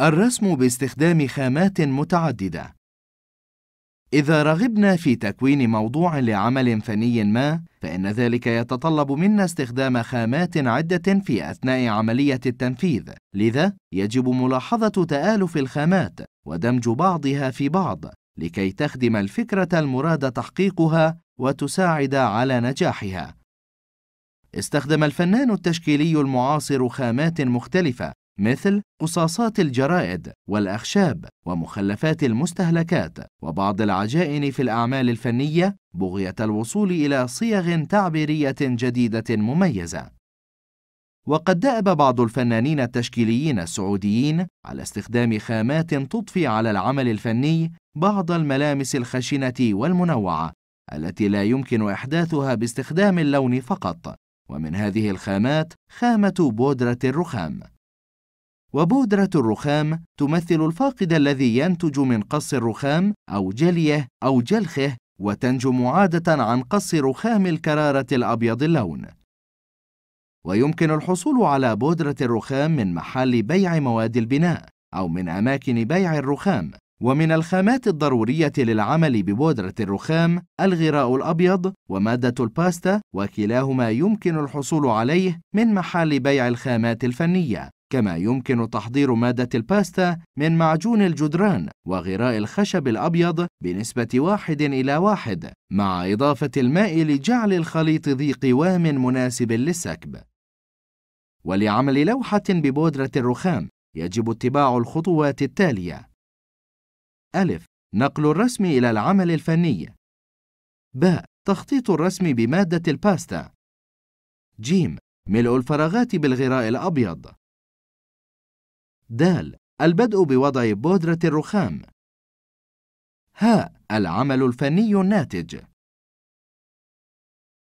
الرسم باستخدام خامات متعددة إذا رغبنا في تكوين موضوع لعمل فني ما، فإن ذلك يتطلب منا استخدام خامات عدة في أثناء عملية التنفيذ، لذا يجب ملاحظة تآلف الخامات ودمج بعضها في بعض، لكي تخدم الفكرة المراد تحقيقها وتساعد على نجاحها. استخدم الفنان التشكيلي المعاصر خامات مختلفة مثل قصاصات الجرائد والأخشاب ومخلفات المستهلكات وبعض العجائن في الأعمال الفنية بغية الوصول إلى صيغ تعبيرية جديدة مميزة. وقد دأب بعض الفنانين التشكيليين السعوديين على استخدام خامات تضفي على العمل الفني بعض الملامس الخشنة والمنوعة التي لا يمكن إحداثها باستخدام اللون فقط، ومن هذه الخامات خامة بودرة الرخام. وبودرة الرخام تمثل الفاقد الذي ينتج من قص الرخام أو جليه أو جلخه وتنجم عادة عن قص رخام الكرارة الأبيض اللون ويمكن الحصول على بودرة الرخام من محل بيع مواد البناء أو من أماكن بيع الرخام ومن الخامات الضرورية للعمل ببودرة الرخام الغراء الأبيض ومادة الباستا وكلاهما يمكن الحصول عليه من محل بيع الخامات الفنية كما يمكن تحضير مادة الباستا من معجون الجدران وغراء الخشب الأبيض بنسبة واحد إلى واحد مع إضافة الماء لجعل الخليط ذي قوام مناسب للسكب ولعمل لوحة ببودرة الرخام يجب اتباع الخطوات التالية ألف نقل الرسم إلى العمل الفني ب تخطيط الرسم بمادة الباستا ج ملء الفراغات بالغراء الأبيض د البدء بوضع بودرة الرخام ه العمل الفني الناتج